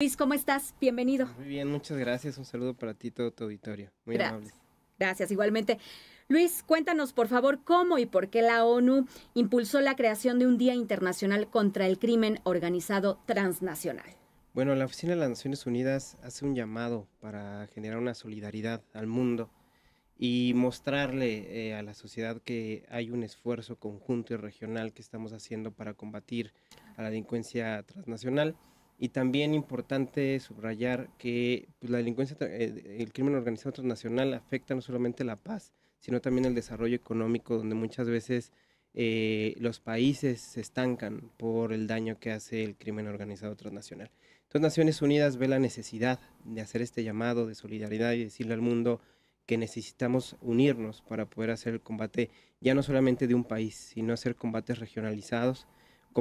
Luis, ¿cómo estás? Bienvenido. Muy bien, muchas gracias. Un saludo para ti, todo tu auditorio. Muy gracias. Gracias, igualmente. Luis, cuéntanos por favor cómo y por qué la ONU impulsó la creación de un Día Internacional contra el Crimen Organizado Transnacional. Bueno, la Oficina de las Naciones Unidas hace un llamado para generar una solidaridad al mundo y mostrarle eh, a la sociedad que hay un esfuerzo conjunto y regional que estamos haciendo para combatir a la delincuencia transnacional. Y también importante subrayar que pues, la delincuencia, eh, el crimen organizado transnacional afecta no solamente la paz, sino también el desarrollo económico, donde muchas veces eh, los países se estancan por el daño que hace el crimen organizado transnacional. Entonces Naciones Unidas ve la necesidad de hacer este llamado de solidaridad y decirle al mundo que necesitamos unirnos para poder hacer el combate ya no solamente de un país, sino hacer combates regionalizados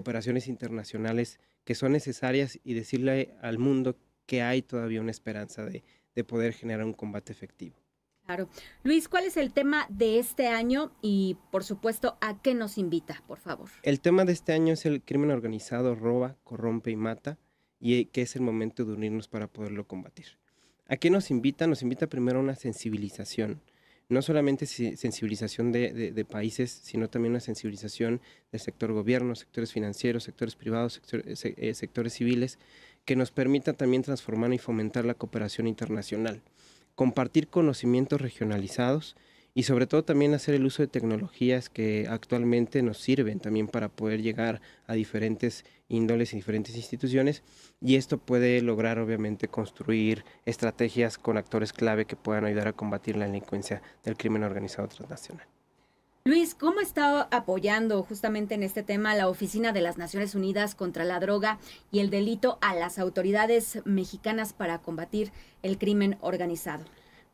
cooperaciones internacionales que son necesarias y decirle al mundo que hay todavía una esperanza de, de poder generar un combate efectivo. Claro. Luis, ¿cuál es el tema de este año y, por supuesto, a qué nos invita, por favor? El tema de este año es el crimen organizado, roba, corrompe y mata, y que es el momento de unirnos para poderlo combatir. ¿A qué nos invita? Nos invita primero a una sensibilización no solamente sensibilización de, países, sino también una sensibilización del sector gobierno, sectores financieros, sectores privados, eh, eh, sectores civiles, que nos permita también transformar y fomentar la cooperación internacional. Compartir conocimientos regionalizados, y sobre todo también hacer el uso de tecnologías que actualmente nos sirven también para poder llegar a diferentes índoles y diferentes instituciones y esto puede lograr obviamente construir estrategias con actores clave que puedan ayudar a combatir la delincuencia del crimen organizado transnacional. Luis, ¿cómo está apoyando justamente en este tema la Oficina de las Naciones Unidas contra la Droga y el Delito a las autoridades mexicanas para combatir el crimen organizado?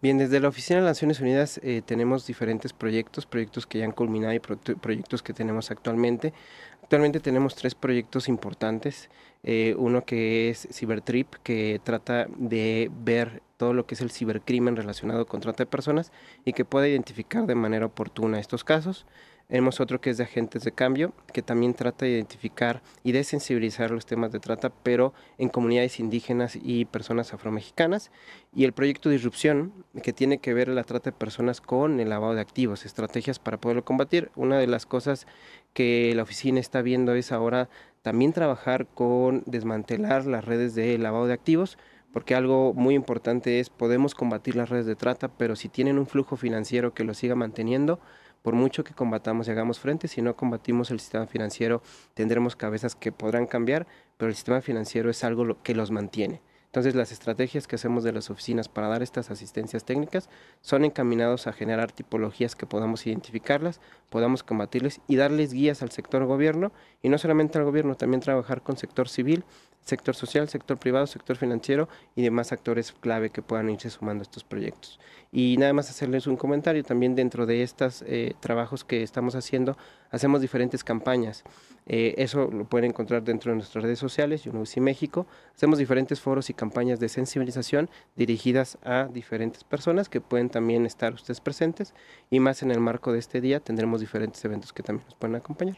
Bien, desde la Oficina de Naciones Unidas eh, tenemos diferentes proyectos, proyectos que ya han culminado y proyectos que tenemos actualmente. Actualmente tenemos tres proyectos importantes. Eh, uno que es Cybertrip, que trata de ver todo lo que es el cibercrimen relacionado con trata de personas y que pueda identificar de manera oportuna estos casos. Tenemos otro que es de agentes de cambio, que también trata de identificar y de sensibilizar los temas de trata, pero en comunidades indígenas y personas afromexicanas. Y el proyecto Disrupción, que tiene que ver la trata de personas con el lavado de activos, estrategias para poderlo combatir. Una de las cosas que la oficina está viendo es ahora también trabajar con desmantelar las redes de lavado de activos, porque algo muy importante es podemos combatir las redes de trata, pero si tienen un flujo financiero que lo siga manteniendo, por mucho que combatamos y hagamos frente, si no combatimos el sistema financiero, tendremos cabezas que podrán cambiar, pero el sistema financiero es algo que los mantiene. Entonces, las estrategias que hacemos de las oficinas para dar estas asistencias técnicas son encaminados a generar tipologías que podamos identificarlas, podamos combatirles y darles guías al sector gobierno y no solamente al gobierno, también trabajar con sector civil, sector social, sector privado, sector financiero y demás actores clave que puedan irse sumando a estos proyectos. Y nada más hacerles un comentario también dentro de estos eh, trabajos que estamos haciendo hacemos diferentes campañas. Eh, eso lo pueden encontrar dentro de nuestras redes sociales, y México. Hacemos diferentes foros y campañas de sensibilización dirigidas a diferentes personas que pueden también estar ustedes presentes y más en el marco de este día tendremos diferentes eventos que también nos pueden acompañar.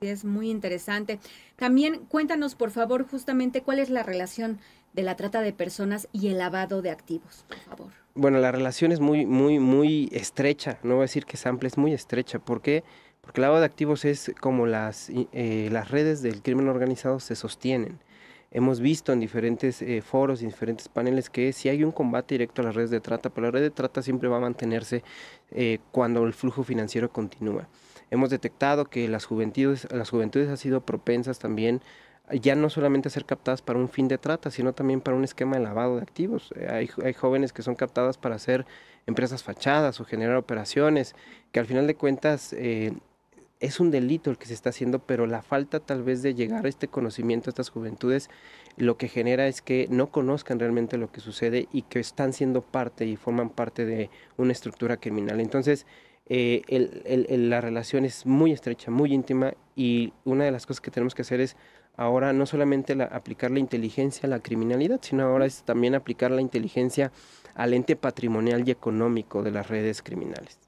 Así es, muy interesante. También cuéntanos, por favor, justamente cuál es la relación de la trata de personas y el lavado de activos, por favor. Bueno, la relación es muy, muy, muy estrecha. No voy a decir que es amplia, es muy estrecha. ¿Por qué? Porque porque el lavado de activos es como las, eh, las redes del crimen organizado se sostienen. Hemos visto en diferentes eh, foros y diferentes paneles que si hay un combate directo a las redes de trata, pero la red de trata siempre va a mantenerse eh, cuando el flujo financiero continúa. Hemos detectado que las juventudes, las juventudes han sido propensas también ya no solamente a ser captadas para un fin de trata, sino también para un esquema de lavado de activos. Hay, jóvenes que son captadas para hacer empresas fachadas o generar operaciones, que al final de cuentas es un delito el que se está haciendo, pero la falta tal vez de llegar a este conocimiento a estas juventudes lo que genera es que no conozcan realmente lo que sucede y que están siendo parte y forman parte de una estructura criminal. Entonces, eh, la relación es muy estrecha, muy íntima y una de las cosas que tenemos que hacer es ahora no solamente aplicar la inteligencia a la criminalidad, sino ahora es también aplicar la inteligencia al ente patrimonial y económico de las redes criminales.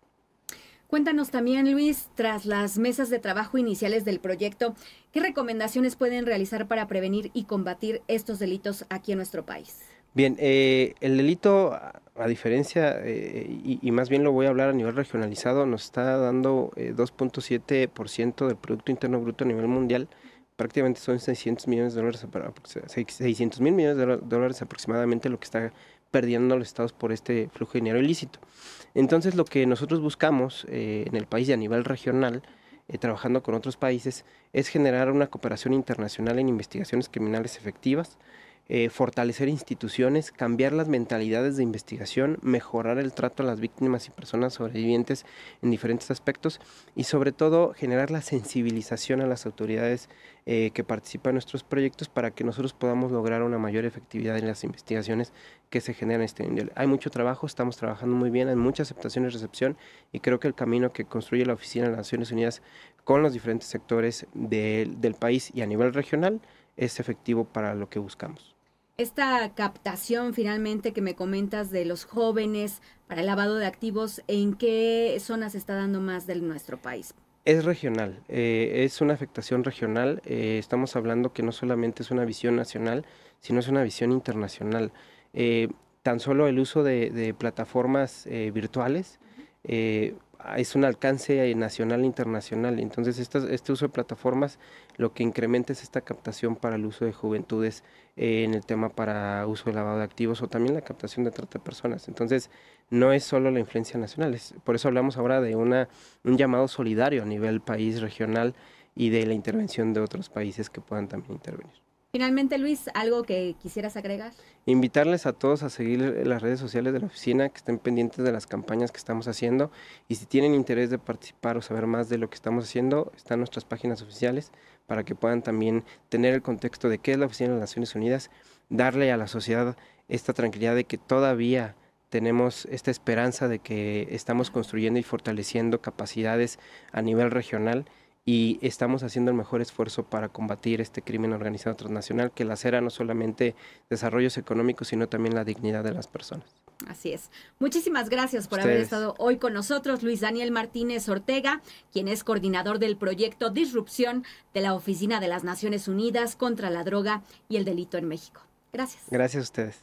Cuéntanos también, Luis, tras las mesas de trabajo iniciales del proyecto, ¿qué recomendaciones pueden realizar para prevenir y combatir estos delitos aquí en nuestro país? Bien, eh, el delito, a diferencia, eh, y, más bien lo voy a hablar a nivel regionalizado, nos está dando 2.7% eh, del Producto Interno Bruto a nivel mundial. Prácticamente son 600 millones de dólares, 600 mil millones de dólares aproximadamente lo que está perdiendo los estados por este flujo de dinero ilícito. Entonces lo que nosotros buscamos eh, en el país y a nivel regional, eh, trabajando con otros países, es generar una cooperación internacional en investigaciones criminales efectivas, eh, fortalecer instituciones, cambiar las mentalidades de investigación, mejorar el trato a las víctimas y personas sobrevivientes en diferentes aspectos y sobre todo generar la sensibilización a las autoridades eh, que participan en nuestros proyectos para que nosotros podamos lograr una mayor efectividad en las investigaciones que se generan en este nivel. Hay mucho trabajo, estamos trabajando muy bien, hay mucha aceptación y recepción y creo que el camino que construye la Oficina de Naciones Unidas con los diferentes sectores del país y a nivel regional es efectivo para lo que buscamos esta captación finalmente que me comentas de los jóvenes para el lavado de activos, ¿en qué zonas está dando más de nuestro país? Es regional, eh, es una afectación regional. Eh, estamos hablando que no solamente es una visión nacional, sino es una visión internacional. Eh, tan solo el uso de, de plataformas virtuales es un alcance nacional e internacional. Entonces, este uso de plataformas lo que incrementa es esta captación para el uso de juventudes eh, en el tema para uso de lavado de activos o también la captación de trata de personas. Entonces, no es solo la influencia nacional, por eso hablamos ahora de una, un llamado solidario a nivel país regional y de la intervención de otros países que puedan también intervenir. Finalmente, Luis, ¿algo que quisieras agregar? Invitarles a todos a seguir las redes sociales de la oficina, que estén pendientes de las campañas que estamos haciendo y si tienen interés de participar o saber más de lo que estamos haciendo, están nuestras páginas oficiales para que puedan también tener el contexto de qué es la Oficina de las Naciones Unidas, darle a la sociedad esta tranquilidad de que todavía tenemos esta esperanza de que estamos construyendo y fortaleciendo capacidades a nivel regional y estamos haciendo el mejor esfuerzo para combatir este crimen organizado transnacional que lacera no solamente desarrollos económicos, sino también la dignidad de las personas. Así es. Muchísimas gracias por haber estado hoy con nosotros, Luis Daniel Martínez Ortega, quien es coordinador del proyecto Disrupción de la Oficina de las Naciones Unidas contra la Droga y el Delito en México. Gracias. Gracias a ustedes.